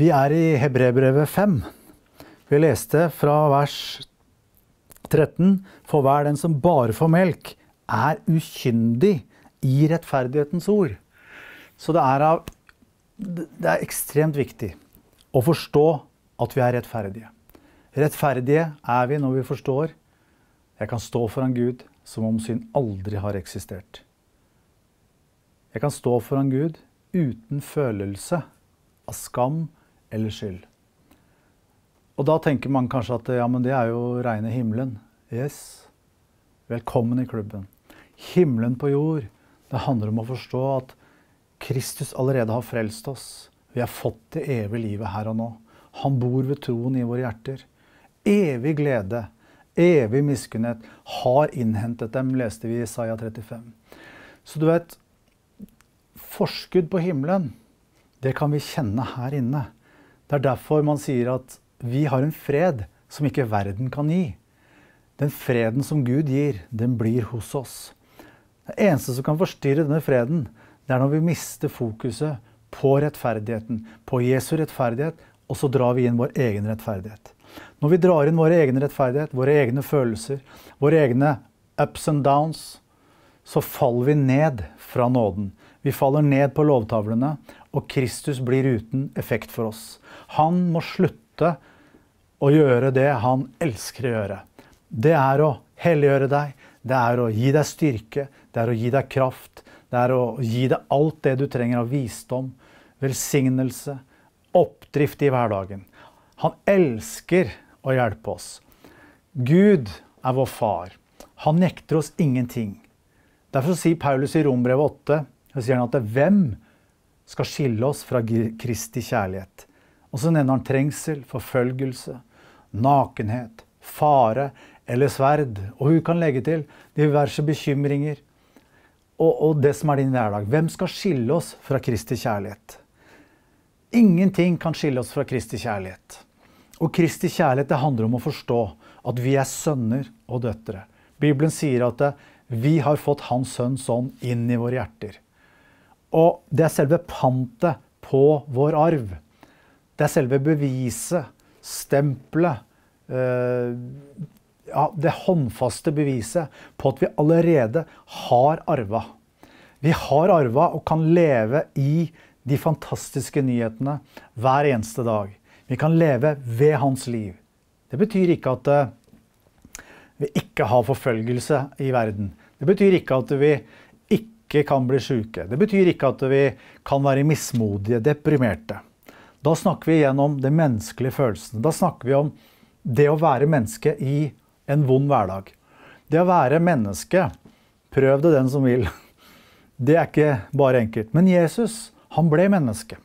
Vi er i Hebrebrevet 5. Vi leste fra vers 13.: For hver den som bare får melk, er ukyndig i rettferdighetens ord. Så det er, av, det er ekstremt viktig å forstå at vi er rettferdige. Rettferdige er vi når vi forstår jeg kan stå foran Gud som om synd aldri har eksistert. Jeg kan stå foran Gud uten følelse av skam eller skyld. Og da tenker man kanskje at ja, men det er jo reine himmelen. Yes. Velkommen i klubben. Himmelen på jord, det handler om å forstå at Kristus allerede har frelst oss. Vi har fått det evige livet her og nå. Han bor ved troen i våre hjerter. Evig glede, evig miskunnhet har innhentet dem, leste vi i Isaiah 35. Så du vet, forskudd på himmelen, det kan vi kjenne her inne. Det er derfor man sier at vi har en fred som ikke verden kan gi. Den freden som Gud gir, den blir hos oss. Det eneste som kan forstyrre denne freden, det er når vi mister fokuset på rettferdigheten, på Jesu rettferdighet, og så drar vi inn vår egen rettferdighet. Når vi drar inn vår egen rettferdighet, våre egne følelser, våre egne ups and downs, så faller vi ned fra nåden. Vi faller ned på lovtavlene, og Kristus blir uten effekt for oss. Han må slutte å gjøre det han elsker å gjøre. Det er å helliggjøre deg, det er å gi deg styrke, det er å gi deg kraft, det er å gi deg alt det du trenger av visdom, velsignelse, oppdrift i hverdagen. Han elsker å hjelpe oss. Gud er vår far. Han nekter oss ingenting. Derfor sier Paulus i Rombrevet 8.: så sier han at hvem skal skille oss fra Kristi kjærlighet? Og så nevner han trengsel, forfølgelse, nakenhet, fare eller sverd. Og hun kan legge til diverse bekymringer og, og det som er din hverdag. Hvem skal skille oss fra Kristi kjærlighet? Ingenting kan skille oss fra Kristi kjærlighet. Og Kristi kjærlighet det handler om å forstå at vi er sønner og døtre. Bibelen sier at vi har fått Hans Sønns Ånd inn i våre hjerter. Og det er selve pantet på vår arv. Det er selve beviset, stempelet. Eh, ja, det håndfaste beviset på at vi allerede har arva. Vi har arva og kan leve i de fantastiske nyhetene hver eneste dag. Vi kan leve ved hans liv. Det betyr ikke at eh, vi ikke har forfølgelse i verden. Det betyr ikke at vi ikke kan bli syke. Det betyr ikke at vi kan være mismodige, deprimerte. Da snakker vi igjen om de menneskelige følelsen. Da snakker vi om det å være menneske i en vond hverdag. Det å være menneske, prøv det den som vil, det er ikke bare enkelt. Men Jesus, han ble menneske.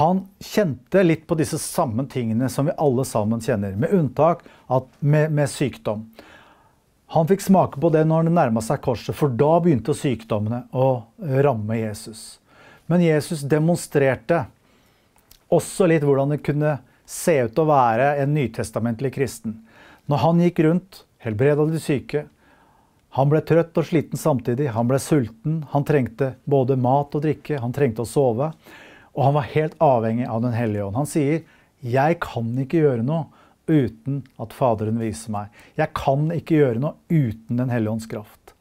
Han kjente litt på disse samme tingene som vi alle sammen kjenner, med unntak at, med, med sykdom. Han fikk smake på det når han nærma seg korset, for da begynte sykdommene å ramme Jesus. Men Jesus demonstrerte også litt hvordan det kunne se ut å være en nytestamentlig kristen. Når han gikk rundt, helbreda de syke, han ble trøtt og sliten samtidig, han ble sulten, han trengte både mat og drikke, han trengte å sove, og han var helt avhengig av Den hellige ånd. Han sier, 'Jeg kan ikke gjøre noe uten at Faderen viser meg. Jeg kan ikke gjøre noe uten Den hellige ånds kraft.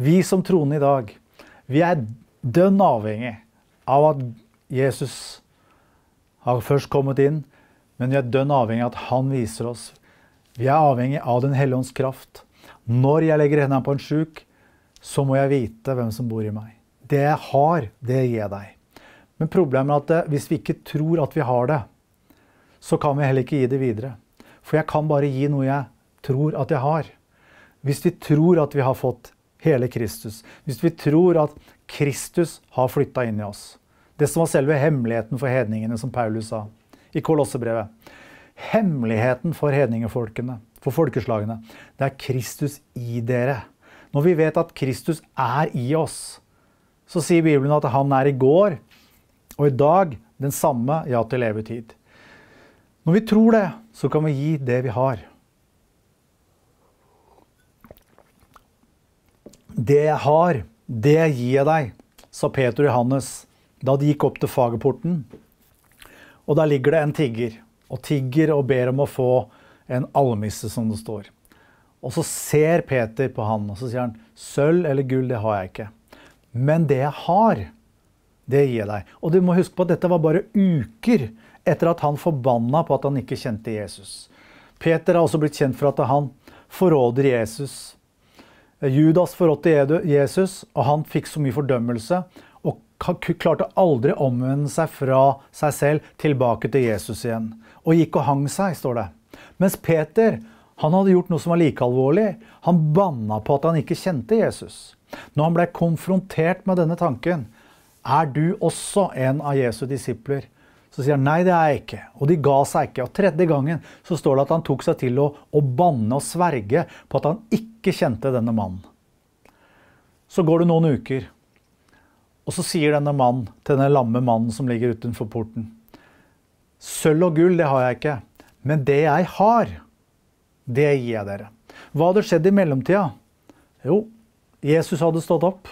Vi som troende i dag, vi er dønn avhengig av at Jesus har først kommet inn, men vi er dønn avhengig av at han viser oss. Vi er avhengig av Den hellige ånds kraft. Når jeg legger hendene på en sjuk, så må jeg vite hvem som bor i meg. Det jeg har, det gir jeg deg. Men problemet er at hvis vi ikke tror at vi har det, så kan vi heller ikke gi det videre. For jeg kan bare gi noe jeg tror at jeg har. Hvis vi tror at vi har fått hele Kristus, hvis vi tror at Kristus har flytta inn i oss Det som var selve hemmeligheten for hedningene, som Paulus sa i Kolossebrevet. Hemmeligheten for hedningefolkene, for folkeslagene, det er Kristus i dere. Når vi vet at Kristus er i oss, så sier Bibelen at han er i går og i dag den samme ja til evig tid. Når vi tror det, så kan vi gi det vi har. Det jeg har, det gir jeg deg, sa Peter Johannes da de gikk opp til fagerporten. Og der ligger det en tigger, og tigger og ber om å få en almisse, som det står. Og så ser Peter på han, og så sier han, 'Sølv eller gull, det har jeg ikke.' Men det jeg har, det gir jeg deg. Og du må huske på at dette var bare uker etter at han forbanna på at han ikke kjente Jesus. Peter har også blitt kjent for at han forråder Jesus. Judas forrådte Jesus, og han fikk så mye fordømmelse og klarte aldri å omvende seg fra seg selv tilbake til Jesus igjen. Og gikk og hang seg, står det. Mens Peter han hadde gjort noe som var like alvorlig. Han banna på at han ikke kjente Jesus. Når han ble konfrontert med denne tanken, er du også en av Jesu disipler? Så sier han nei, det er jeg ikke. Og de ga seg ikke. Og tredje gangen så står det at han tok seg til å, å banne og sverge på at han ikke kjente denne mannen. Så går det noen uker, og så sier denne mannen til denne lamme mannen som ligger utenfor porten Sølv og gull, det har jeg ikke. Men det jeg har, det gir jeg dere. Hva hadde skjedd i mellomtida? Jo, Jesus hadde stått opp.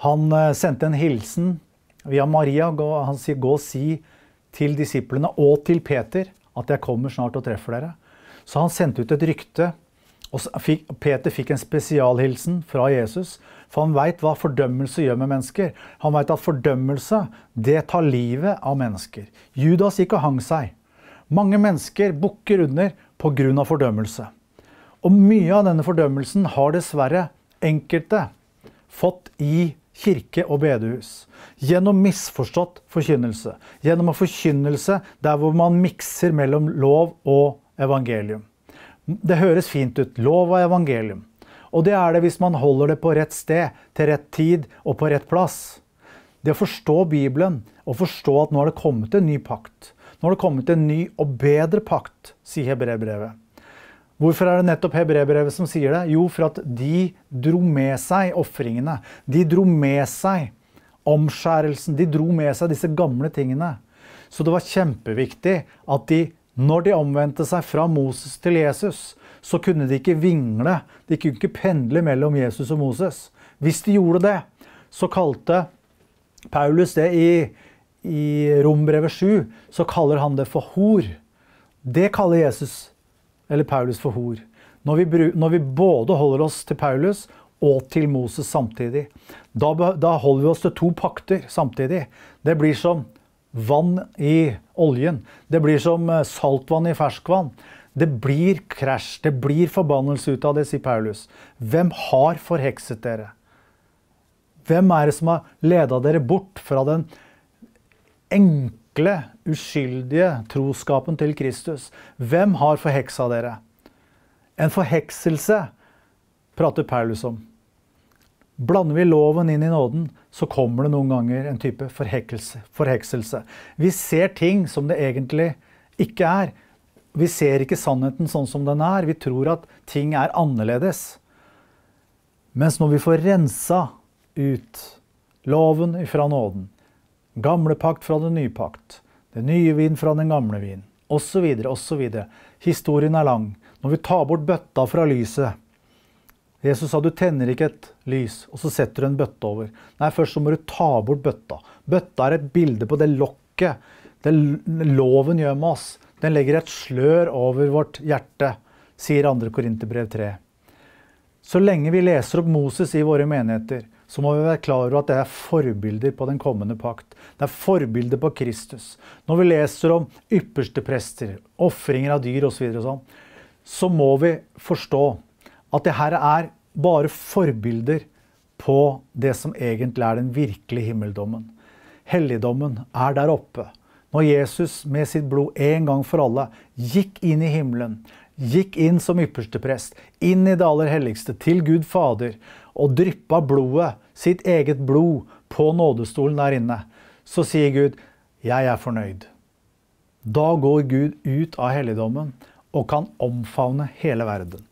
Han eh, sendte en hilsen via Maria. Han sier, 'Gå og si til disiplene og til Peter at jeg kommer snart og treffer dere'. Så han sendte ut et rykte. Og Peter fikk en spesialhilsen fra Jesus, for han veit hva fordømmelse gjør med mennesker. Han veit at fordømmelse, det tar livet av mennesker. Judas gikk og hang seg. Mange mennesker bukker under pga. fordømmelse. Og mye av denne fordømmelsen har dessverre enkelte fått i kirke og bedehus. Gjennom misforstått forkynnelse. Gjennom en forkynnelse der hvor man mikser mellom lov og evangelium. Det høres fint ut. Lov og evangelium. Og det er det hvis man holder det på rett sted, til rett tid og på rett plass. Det å forstå Bibelen og forstå at nå har det kommet en ny pakt. Nå har det kommet en ny og bedre pakt, sier hebreerbrevet. Hvorfor er det nettopp Hebrebrevet som sier det? Jo, for at de dro med seg ofringene. De dro med seg omskjærelsen. De dro med seg disse gamle tingene. Så det var kjempeviktig at de, når de omvendte seg fra Moses til Jesus, så kunne de ikke vingle. De kunne ikke pendle mellom Jesus og Moses. Hvis de gjorde det, så kalte Paulus det i, i Rombrevet 7, så kaller han det for hor. Det kaller Jesus eller Paulus for hor. Når vi, når vi både holder oss til Paulus og til Moses samtidig. Da, da, holder vi oss til to pakter samtidig. Det blir som vann i oljen. Det blir som eh, saltvann i ferskvann. Det blir krasj, det blir forbannelse ut av det, sier Paulus. Hvem har forhekset dere? Hvem er det som har leda dere bort fra den enkle enkle, uskyldige troskapen til Kristus. Hvem har forheksa dere? En forhekselse prater Paulus om. Blander vi loven inn i nåden, så kommer det noen ganger en type forhekselse. Vi ser ting som det egentlig ikke er. Vi ser ikke sannheten sånn som den er. Vi tror at ting er annerledes. Mens når vi får rensa ut loven ifra nåden, Gamle pakt fra den nye pakt. Den nye vin fra den gamle vin. Osv., osv. Historien er lang. Når vi tar bort bøtta fra lyset Jesus sa du tenner ikke et lys, og så setter du en bøtte over. Nei, først så må du ta bort bøtta. Bøtta er et bilde på det lokket. Det loven gjør med oss. Den legger et slør over vårt hjerte, sier 2. Korinterbrev 3. Så lenge vi leser opp Moses i våre menigheter, så må vi være klar over at det er forbilder på den kommende pakt. Det er forbilder på Kristus. Når vi leser om ypperste prester, ofringer av dyr osv., så, sånn, så må vi forstå at det her er bare forbilder på det som egentlig er den virkelige himmeldommen. Helligdommen er der oppe. Når Jesus med sitt blod en gang for alle gikk inn i himmelen, gikk inn som yppersteprest, inn i det aller helligste, til Gud Fader, og dryppa blodet, sitt eget blod, på nådestolen der inne, så sier Gud, 'Jeg er fornøyd'. Da går Gud ut av helligdommen og kan omfavne hele verden.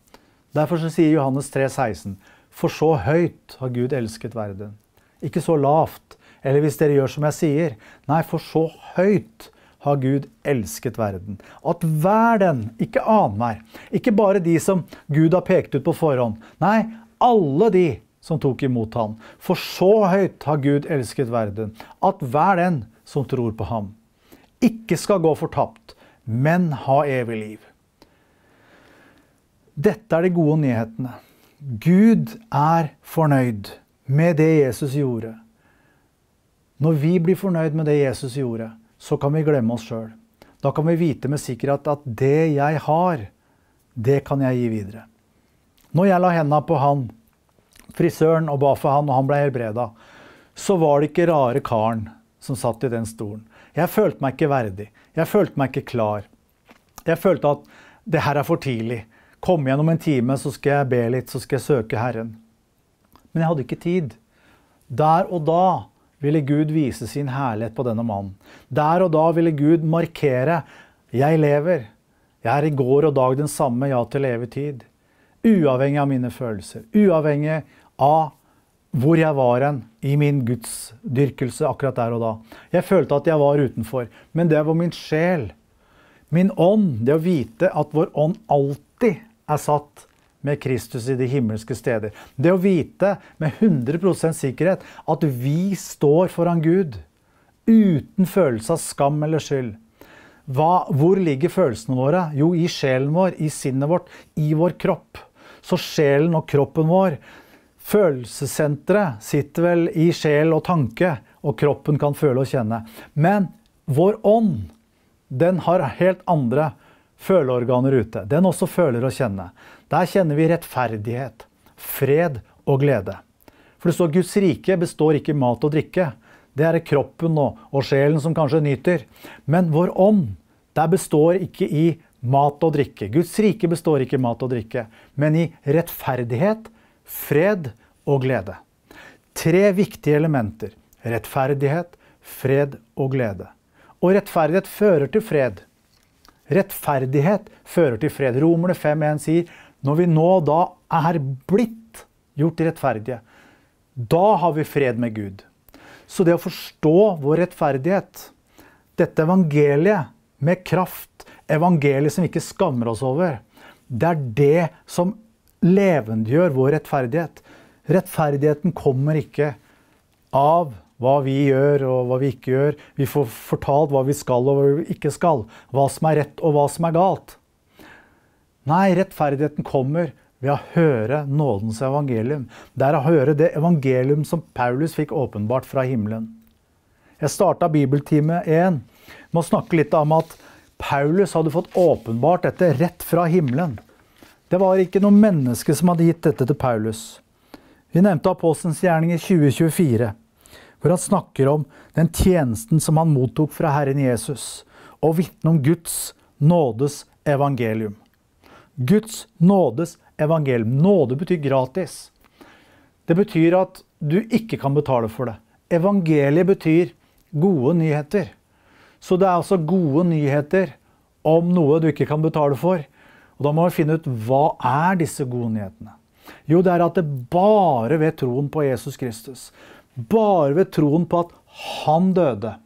Derfor sier Johannes 3, 16, For så høyt har Gud elsket verden. Ikke så lavt, eller hvis dere gjør som jeg sier. Nei, for så høyt har Gud elsket verden. At hver den, ikke annenhver, ikke bare de som Gud har pekt ut på forhånd. Nei, alle de som tok imot ham. For så høyt har Gud elsket verden, at hver den som tror på ham, ikke skal gå fortapt, men ha evig liv. Dette er de gode nyhetene. Gud er fornøyd med det Jesus gjorde. Når vi blir fornøyd med det Jesus gjorde, så kan vi glemme oss sjøl. Da kan vi vite med sikkerhet at det jeg har, det kan jeg gi videre. Når jeg la henda på han, frisøren, og ba for han, og han ble helbreda, så var det ikke rare karen som satt i den stolen. Jeg følte meg ikke verdig. Jeg følte meg ikke klar. Jeg følte at det her er for tidlig. Kom igjen om en time, så skal jeg be litt, så skal jeg søke Herren. Men jeg hadde ikke tid. Der og da ville Gud vise sin herlighet på denne mannen. Der og da ville Gud markere 'Jeg lever'. Jeg er i går og dag den samme, ja til evig tid. Uavhengig av mine følelser. Uavhengig av hvor jeg var hen i min gudsdyrkelse akkurat der og da. Jeg følte at jeg var utenfor. Men det var min sjel. Min ånd. Det å vite at vår ånd alltid er satt med Kristus i de himmelske steder. Det å vite med 100 sikkerhet at vi står foran Gud uten følelse av skam eller skyld. Hva, hvor ligger følelsene våre? Jo, i sjelen vår, i sinnet vårt, i vår kropp. Så sjelen og kroppen vår Følelsessenteret sitter vel i sjel og tanke, og kroppen kan føle og kjenne. Men vår ånd, den har helt andre følelser føleorganer ute. Den også føler og kjenner. Der kjenner vi rettferdighet, fred og glede. For det står Guds rike består ikke i mat og drikke. Det er kroppen og, og sjelen som kanskje nyter. Men vår ånd, der består ikke i mat og drikke. Guds rike består ikke i mat og drikke, men i rettferdighet, fred og glede. Tre viktige elementer. Rettferdighet, fred og glede. Og rettferdighet fører til fred. Rettferdighet fører til fred. Romerne 5.1 sier når vi nå da er blitt gjort rettferdige, da har vi fred med Gud. Så det å forstå vår rettferdighet, dette evangeliet med kraft, evangeliet som vi ikke skammer oss over, det er det som levendegjør vår rettferdighet. Rettferdigheten kommer ikke av hva vi gjør og hva vi ikke gjør. Vi får fortalt hva vi skal og hva vi ikke skal. Hva som er rett og hva som er galt. Nei, rettferdigheten kommer ved å høre nådens evangelium. Det er å høre det evangelium som Paulus fikk åpenbart fra himmelen. Jeg starta bibeltime 1 med å snakke litt om at Paulus hadde fått åpenbart dette rett fra himmelen. Det var ikke noe menneske som hadde gitt dette til Paulus. Vi nevnte Apostelens gjerninger 2024 hvor han snakker om den tjenesten som han mottok fra Herren Jesus, og vitner om Guds nådes evangelium. Guds nådes evangelium. Nåde betyr gratis. Det betyr at du ikke kan betale for det. Evangeliet betyr gode nyheter. Så det er altså gode nyheter om noe du ikke kan betale for. Og da må vi finne ut hva er disse gode nyhetene? Jo, det er at det bare ved troen på Jesus Kristus, bare ved troen på at han døde,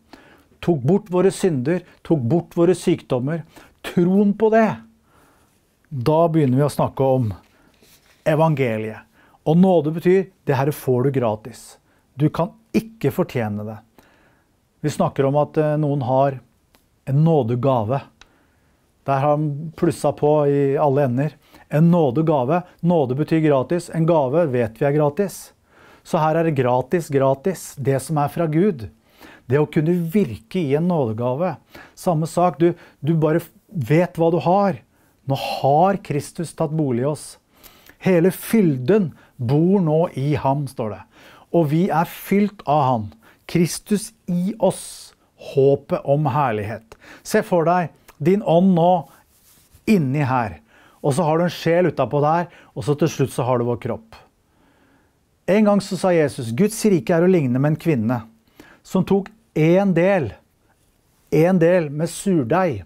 tok bort våre synder, tok bort våre sykdommer. Troen på det. Da begynner vi å snakke om evangeliet. Og nåde betyr det her får du gratis. Du kan ikke fortjene det. Vi snakker om at eh, noen har en nådegave. Der har han plussa på i alle ender. En nådegave. Nåde betyr gratis. En gave vet vi er gratis. Så her er det gratis, gratis. Det som er fra Gud. Det å kunne virke i en nådegave. Samme sak. Du, du bare vet hva du har. Nå har Kristus tatt bolig i oss. Hele fylden bor nå i ham, står det. Og vi er fylt av han. Kristus i oss. Håpet om herlighet. Se for deg din ånd nå inni her. Og så har du en sjel utapå der, og så til slutt så har du vår kropp. En gang så sa Jesus Guds rike er å ligne med en kvinne som tok én del, én del med surdeig.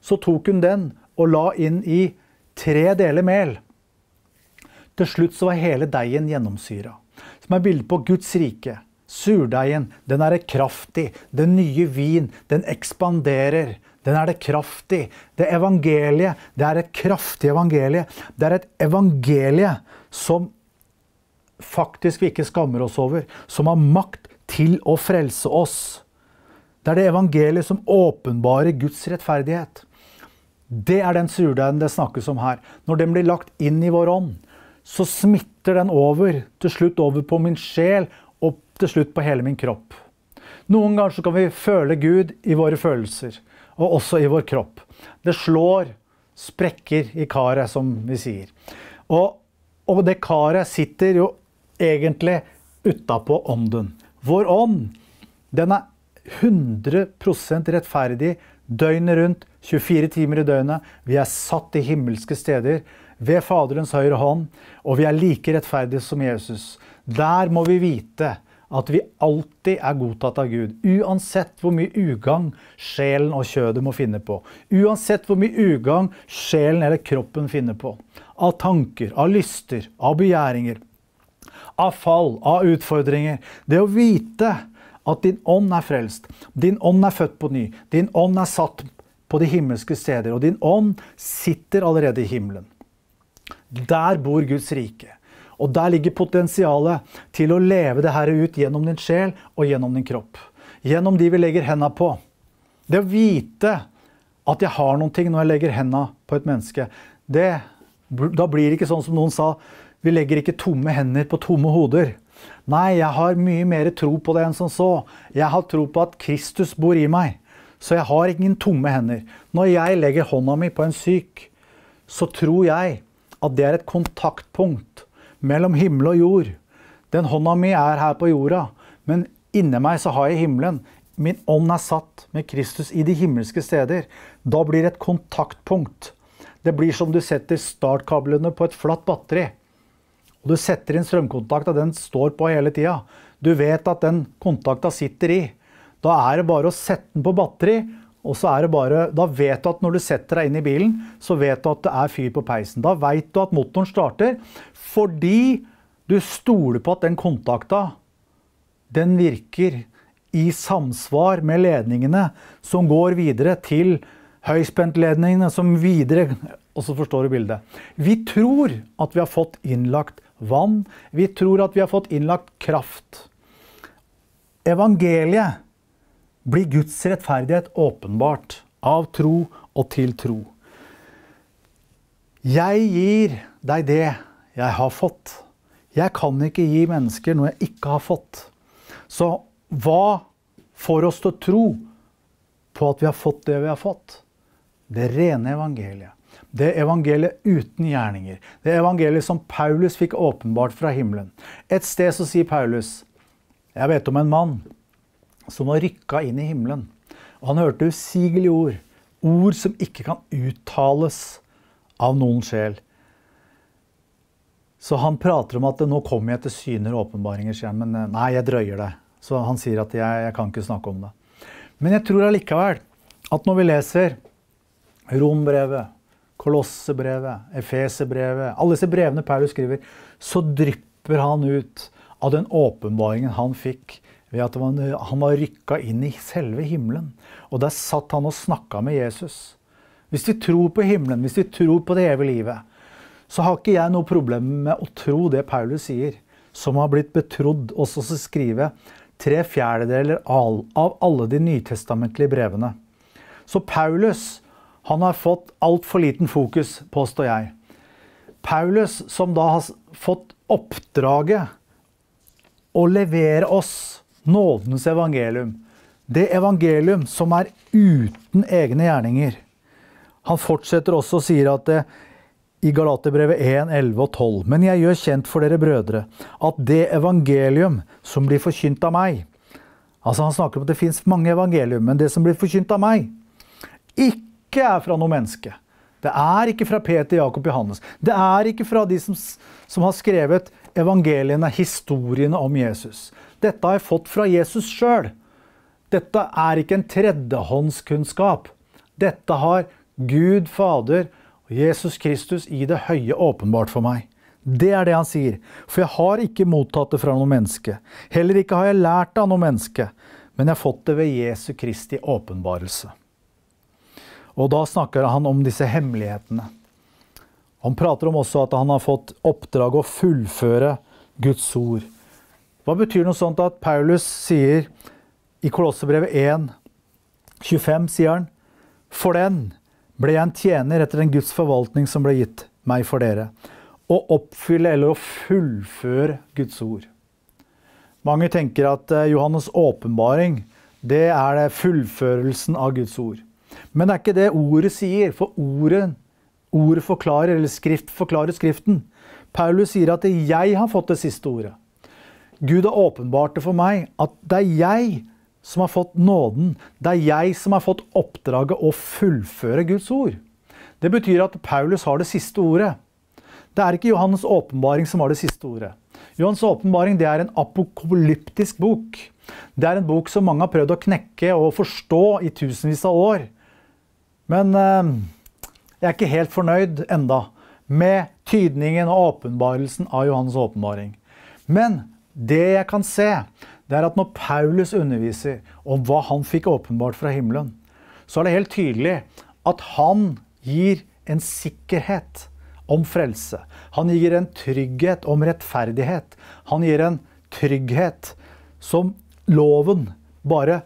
Så tok hun den og la inn i tre deler mel. Til slutt så var hele deigen gjennomsyra, som er bildet på Guds rike. Surdeigen, den er det kraftig. Den nye vin, den ekspanderer. Den er det kraftig. Det evangeliet, det er et kraftig evangelie. Det er et evangelie som faktisk vi ikke skammer oss over, som har makt til å frelse oss. Det er det evangeliet som åpenbarer Guds rettferdighet. Det er den surdeigen det snakkes om her. Når den blir lagt inn i vår ånd, så smitter den over, til slutt over på min sjel og til slutt på hele min kropp. Noen ganger så kan vi føle Gud i våre følelser, og også i vår kropp. Det slår sprekker i karet, som vi sier. Og, og det karet sitter jo egentlig utapå ånden. Vår ånd, den er 100 rettferdig døgnet rundt, 24 timer i døgnet. Vi er satt i himmelske steder ved Faderens høyre hånd, og vi er like rettferdige som Jesus. Der må vi vite at vi alltid er godtatt av Gud. Uansett hvor mye ugagn sjelen og kjødet må finne på. Uansett hvor mye ugagn sjelen eller kroppen finner på. Av tanker, av lyster, av begjæringer av fall, av utfordringer. Det å vite at din ånd er frelst, din ånd er født på ny, din ånd er satt på de himmelske steder, og din ånd sitter allerede i himmelen. Der bor Guds rike. Og der ligger potensialet til å leve det her ut gjennom din sjel og gjennom din kropp. Gjennom de vi legger henda på. Det å vite at jeg har noen ting når jeg legger henda på et menneske, det, da blir det ikke sånn som noen sa vi legger ikke tomme hender på tomme hoder. Nei, jeg har mye mer tro på det enn som så. Jeg har tro på at Kristus bor i meg. Så jeg har ingen tomme hender. Når jeg legger hånda mi på en syk, så tror jeg at det er et kontaktpunkt mellom himmel og jord. Den hånda mi er her på jorda, men inni meg så har jeg himmelen. Min ånd er satt med Kristus i de himmelske steder. Da blir det et kontaktpunkt. Det blir som du setter startkablene på et flatt batteri. Og du setter inn strømkontakta, den står på hele tida. Du vet at den kontakta sitter i. Da er det bare å sette den på batteri, og så er det bare, da vet du at når du setter deg inn i bilen, så vet du at det er fyr på peisen. Da vet du at motoren starter, fordi du stoler på at den kontakta, den virker i samsvar med ledningene som går videre til høyspentledningene som videre Og så forstår du bildet. Vi tror at vi har fått innlagt vann. Vi tror at vi har fått innlagt kraft. Evangeliet blir Guds rettferdighet åpenbart av tro og til tro. Jeg gir deg det jeg har fått. Jeg kan ikke gi mennesker noe jeg ikke har fått. Så hva får oss til å tro på at vi har fått det vi har fått? Det rene evangeliet det evangeliet uten gjerninger. Det evangeliet som Paulus fikk åpenbart fra himmelen. Et sted så sier Paulus, 'Jeg vet om en mann som var rykka inn i himmelen.' Og han hørte usigelige ord, ord som ikke kan uttales av noen sjel. Så han prater om at 'nå kommer jeg til syner og åpenbaringer', sier han. Men eh, nei, jeg drøyer det. Så han sier at 'jeg, jeg kan ikke snakke om det'. Men jeg tror allikevel at når vi leser Rombrevet, Kolossebrevet, Efeserbrevet, alle disse brevene Paulus skriver, så drypper han ut av den åpenbaringen han fikk ved at han, var rykka inn i selve himmelen. Og der satt han og snakka med Jesus. Hvis vi tror på himmelen, hvis vi tror på det evige livet, så har ikke jeg noe problem med å tro det Paulus sier, som har blitt betrodd oss å skrive tre fjerdedeler av alle de nytestamentlige brevene. Så Paulus han har fått altfor liten fokus, påstår jeg. Paulus, som da har fått oppdraget å levere oss nådens evangelium, det evangelium som er uten egne gjerninger. Han fortsetter også og sier at det, i Galaterbrevet 1, 11 og 12. Men jeg gjør kjent for dere brødre at det evangelium som blir forkynt av meg Altså Han snakker om at det fins mange evangelium, men det som blir forkynt av meg, ikke ikke er fra noe menneske. Det er ikke fra Peter, Jakob, Johannes. Det er ikke fra de som, som har skrevet evangeliene, historiene om Jesus. Dette har jeg fått fra Jesus sjøl. Dette er ikke en tredjehåndskunnskap. Dette har Gud Fader og Jesus Kristus i det høye åpenbart for meg. Det er det han sier. For jeg har ikke mottatt det fra noe menneske. Heller ikke har jeg lært det av noe menneske. Men jeg har fått det ved Jesu Kristi åpenbarelse. Og da snakker han om disse hemmelighetene. Han prater om også at han har fått oppdrag å fullføre Guds ord. Hva betyr noe sånt at Paulus sier i Kolossebrevet 1, 25, sier han, For den ble jeg en tjener etter den Guds forvaltning som ble gitt meg for dere. Å oppfylle eller å fullføre Guds ord. Mange tenker at eh, Johannes' åpenbaring, det er det fullførelsen av Guds ord. Men det er ikke det ordet sier, for ordet, ordet forklarer, eller skrift forklarer Skriften. Paulus sier at 'jeg har fått det siste ordet'. Gud har åpenbart det for meg at det er jeg som har fått nåden. Det er jeg som har fått oppdraget å fullføre Guds ord. Det betyr at Paulus har det siste ordet. Det er ikke Johannes' åpenbaring som har det siste ordet. Johannes åpenbaring er en apokalyptisk bok. Det er en bok som mange har prøvd å knekke og forstå i tusenvis av år. Men eh, jeg er ikke helt fornøyd enda med tydningen og åpenbarelsen av Johannes' åpenbaring. Men det jeg kan se, det er at når Paulus underviser om hva han fikk åpenbart fra himmelen, så er det helt tydelig at han gir en sikkerhet om frelse. Han gir en trygghet om rettferdighet. Han gir en trygghet som loven bare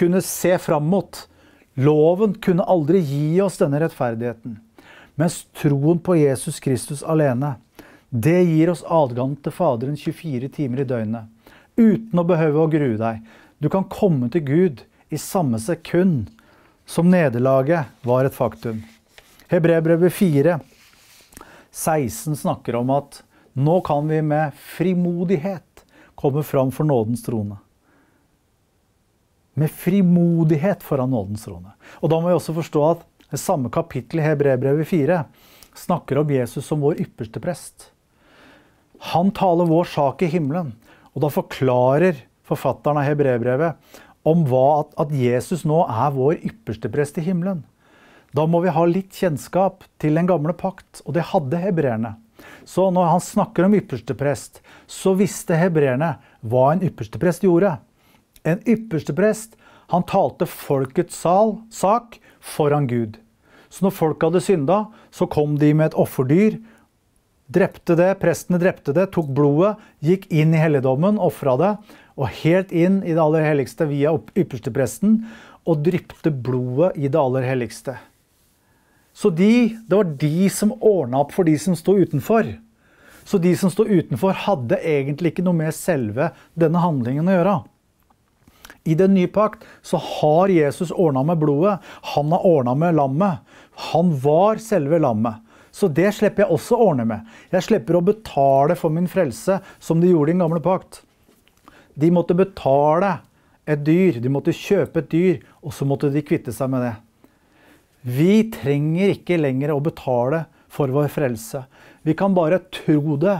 kunne se fram mot. Loven kunne aldri gi oss denne rettferdigheten. Mens troen på Jesus Kristus alene, det gir oss adgang til Faderen 24 timer i døgnet. Uten å behøve å grue deg. Du kan komme til Gud i samme sekund som nederlaget var et faktum. Hebreerbrevet 4, 16 snakker om at nå kan vi med frimodighet komme fram for nådens trone med frimodighet foran nådens trone. Og da må vi også forstå at det samme kapittel i Hebreerbrevet 4 snakker om Jesus som vår ypperste prest. Han taler vår sak i himmelen, og da forklarer forfatteren av Hebreerbrevet om hva, at Jesus nå er vår ypperste prest i himmelen. Da må vi ha litt kjennskap til den gamle pakt, og det hadde hebreerne. Så når han snakker om ypperste prest, så visste hebreerne hva en ypperste prest gjorde. En yppersteprest, han talte folkets sal, sak foran Gud. Så når folk hadde synda, så kom de med et offerdyr, drepte det, prestene drepte det, tok blodet, gikk inn i helligdommen, ofra det, og helt inn i det aller helligste via ypperstepresten, og drypte blodet i det aller helligste. Så de, det var de som ordna opp for de som sto utenfor. Så de som sto utenfor, hadde egentlig ikke noe med selve denne handlingen å gjøre. I den nye pakt så har Jesus ordna med blodet. Han har ordna med lammet. Han var selve lammet. Så det slipper jeg også å ordne med. Jeg slipper å betale for min frelse, som de gjorde i den gamle pakt. De måtte betale et dyr, de måtte kjøpe et dyr, og så måtte de kvitte seg med det. Vi trenger ikke lenger å betale for vår frelse. Vi kan bare tro det,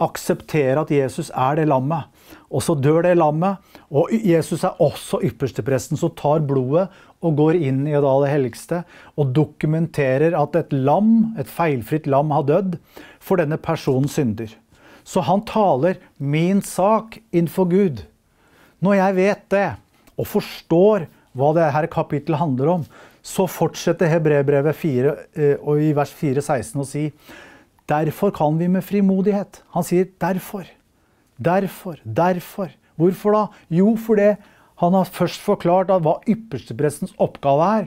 akseptere at Jesus er det lammet. Og så dør det lammet. Og Jesus er også ypperstepresten, som tar blodet og går inn i det helligste og dokumenterer at et lam, et feilfritt lam, har dødd for denne personens synder. Så han taler min sak innenfor Gud. Når jeg vet det, og forstår hva dette kapittelet handler om, så fortsetter Hebrebrevet 4, eh, i vers 4,16 å si Derfor kan vi med frimodighet. Han sier 'derfor'. Derfor, derfor. Hvorfor da? Jo, fordi han har først forklart hva yppersteprestens oppgave er.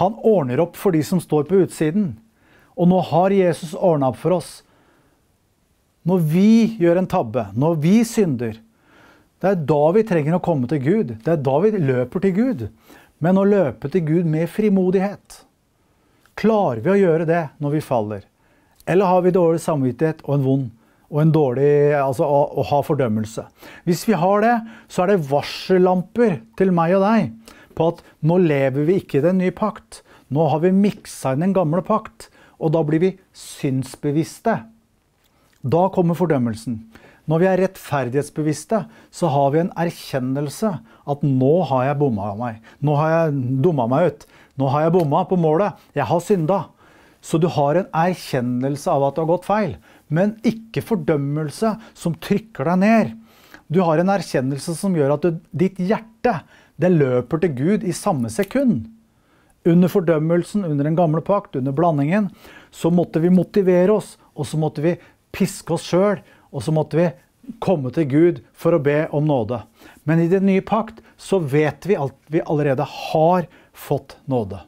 Han ordner opp for de som står på utsiden. Og nå har Jesus ordna opp for oss. Når vi gjør en tabbe, når vi synder, det er da vi trenger å komme til Gud. Det er da vi løper til Gud. Men å løpe til Gud med frimodighet. Klarer vi å gjøre det når vi faller? Eller har vi dårlig samvittighet og en vond og en dårlig Altså å, å, ha fordømmelse. Hvis vi har det, så er det varsellamper til meg og deg på at nå lever vi ikke i den nye pakt. Nå har vi miksa inn den gamle pakt, og da blir vi synsbevisste. Da kommer fordømmelsen. Når vi er rettferdighetsbevisste, så har vi en erkjennelse at nå har jeg bomma meg. Nå har jeg dumma meg ut. Nå har jeg bomma på målet. Jeg har synda. Så du har en erkjennelse av at du har gått feil men ikke fordømmelse som trykker deg ned. Du har en erkjennelse som gjør at du, ditt hjerte det løper til Gud i samme sekund. Under fordømmelsen, under den gamle pakt, under blandingen, så måtte vi motivere oss, og så måtte vi piske oss sjøl, og så måtte vi komme til Gud for å be om nåde. Men i den nye pakt så vet vi at vi allerede har fått nåde.